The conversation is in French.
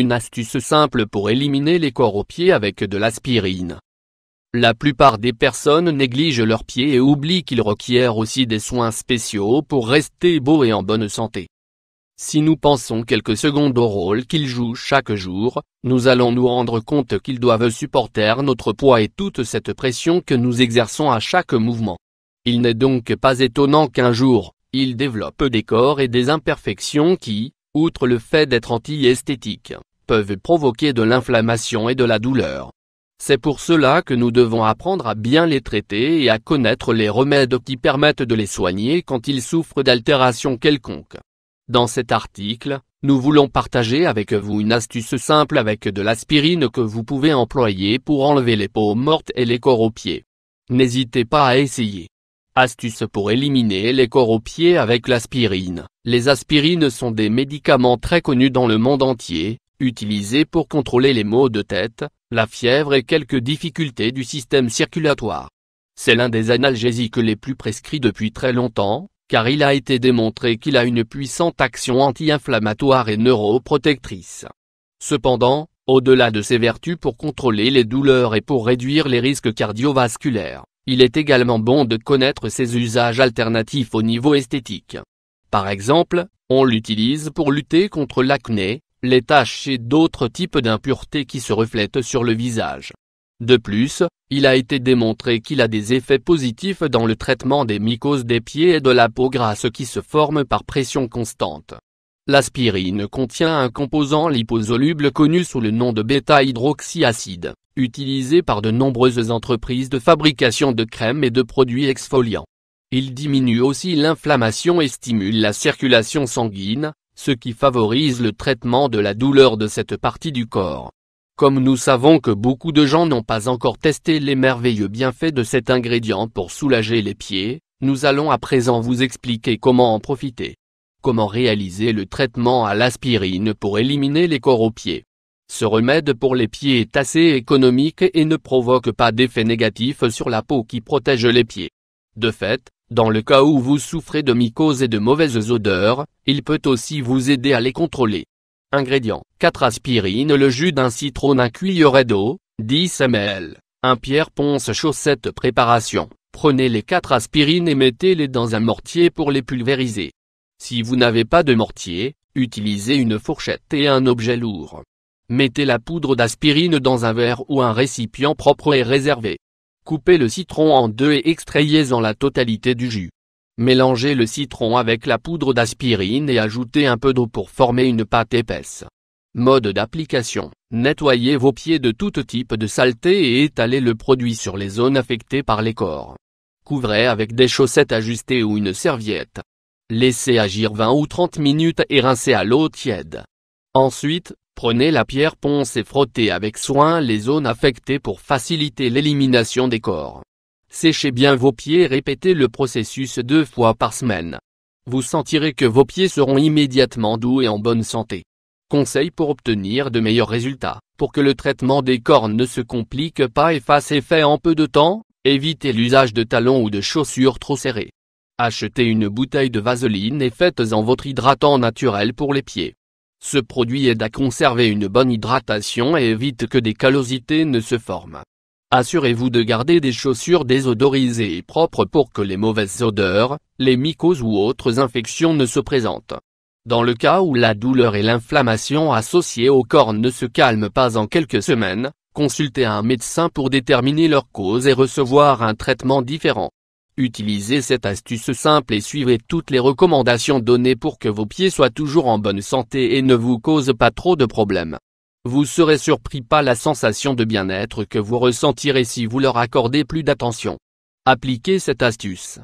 Une astuce simple pour éliminer les corps aux pieds avec de l'aspirine. La plupart des personnes négligent leurs pieds et oublient qu'ils requièrent aussi des soins spéciaux pour rester beaux et en bonne santé. Si nous pensons quelques secondes au rôle qu'ils jouent chaque jour, nous allons nous rendre compte qu'ils doivent supporter notre poids et toute cette pression que nous exerçons à chaque mouvement. Il n'est donc pas étonnant qu'un jour, ils développent des corps et des imperfections qui, outre le fait d'être anti-esthétiques, peuvent provoquer de l'inflammation et de la douleur. C'est pour cela que nous devons apprendre à bien les traiter et à connaître les remèdes qui permettent de les soigner quand ils souffrent d'altérations quelconques. Dans cet article, nous voulons partager avec vous une astuce simple avec de l'aspirine que vous pouvez employer pour enlever les peaux mortes et les corps aux pieds. N'hésitez pas à essayer. Astuce pour éliminer les corps aux pieds avec l'aspirine. Les aspirines sont des médicaments très connus dans le monde entier, utilisé pour contrôler les maux de tête, la fièvre et quelques difficultés du système circulatoire. C'est l'un des analgésiques les plus prescrits depuis très longtemps, car il a été démontré qu'il a une puissante action anti-inflammatoire et neuroprotectrice. Cependant, au-delà de ses vertus pour contrôler les douleurs et pour réduire les risques cardiovasculaires, il est également bon de connaître ses usages alternatifs au niveau esthétique. Par exemple, on l'utilise pour lutter contre l'acné, les taches et d'autres types d'impuretés qui se reflètent sur le visage. De plus, il a été démontré qu'il a des effets positifs dans le traitement des mycoses des pieds et de la peau grasse qui se forment par pression constante. L'aspirine contient un composant liposoluble connu sous le nom de bêta-hydroxyacide, utilisé par de nombreuses entreprises de fabrication de crèmes et de produits exfoliants. Il diminue aussi l'inflammation et stimule la circulation sanguine, ce qui favorise le traitement de la douleur de cette partie du corps. Comme nous savons que beaucoup de gens n'ont pas encore testé les merveilleux bienfaits de cet ingrédient pour soulager les pieds, nous allons à présent vous expliquer comment en profiter. Comment réaliser le traitement à l'aspirine pour éliminer les corps aux pieds. Ce remède pour les pieds est assez économique et ne provoque pas d'effet négatif sur la peau qui protège les pieds. De fait, dans le cas où vous souffrez de mycoses et de mauvaises odeurs, il peut aussi vous aider à les contrôler. Ingrédients 4 aspirines Le jus d'un citron Un cuillerée d'eau, 10 ml, un pierre ponce chaussette Préparation Prenez les 4 aspirines et mettez-les dans un mortier pour les pulvériser. Si vous n'avez pas de mortier, utilisez une fourchette et un objet lourd. Mettez la poudre d'aspirine dans un verre ou un récipient propre et réservé. Coupez le citron en deux et extrayez-en la totalité du jus. Mélangez le citron avec la poudre d'aspirine et ajoutez un peu d'eau pour former une pâte épaisse. Mode d'application. Nettoyez vos pieds de tout type de saleté et étalez le produit sur les zones affectées par les corps. Couvrez avec des chaussettes ajustées ou une serviette. Laissez agir 20 ou 30 minutes et rincez à l'eau tiède. Ensuite, Prenez la pierre ponce et frottez avec soin les zones affectées pour faciliter l'élimination des corps. Séchez bien vos pieds et répétez le processus deux fois par semaine. Vous sentirez que vos pieds seront immédiatement doux et en bonne santé. Conseil pour obtenir de meilleurs résultats, pour que le traitement des cornes ne se complique pas et fasse effet en peu de temps, évitez l'usage de talons ou de chaussures trop serrées. Achetez une bouteille de vaseline et faites-en votre hydratant naturel pour les pieds. Ce produit aide à conserver une bonne hydratation et évite que des callosités ne se forment. Assurez-vous de garder des chaussures désodorisées et propres pour que les mauvaises odeurs, les mycoses ou autres infections ne se présentent. Dans le cas où la douleur et l'inflammation associées aux cornes ne se calment pas en quelques semaines, consultez un médecin pour déterminer leur cause et recevoir un traitement différent. Utilisez cette astuce simple et suivez toutes les recommandations données pour que vos pieds soient toujours en bonne santé et ne vous causent pas trop de problèmes. Vous serez surpris par la sensation de bien-être que vous ressentirez si vous leur accordez plus d'attention. Appliquez cette astuce.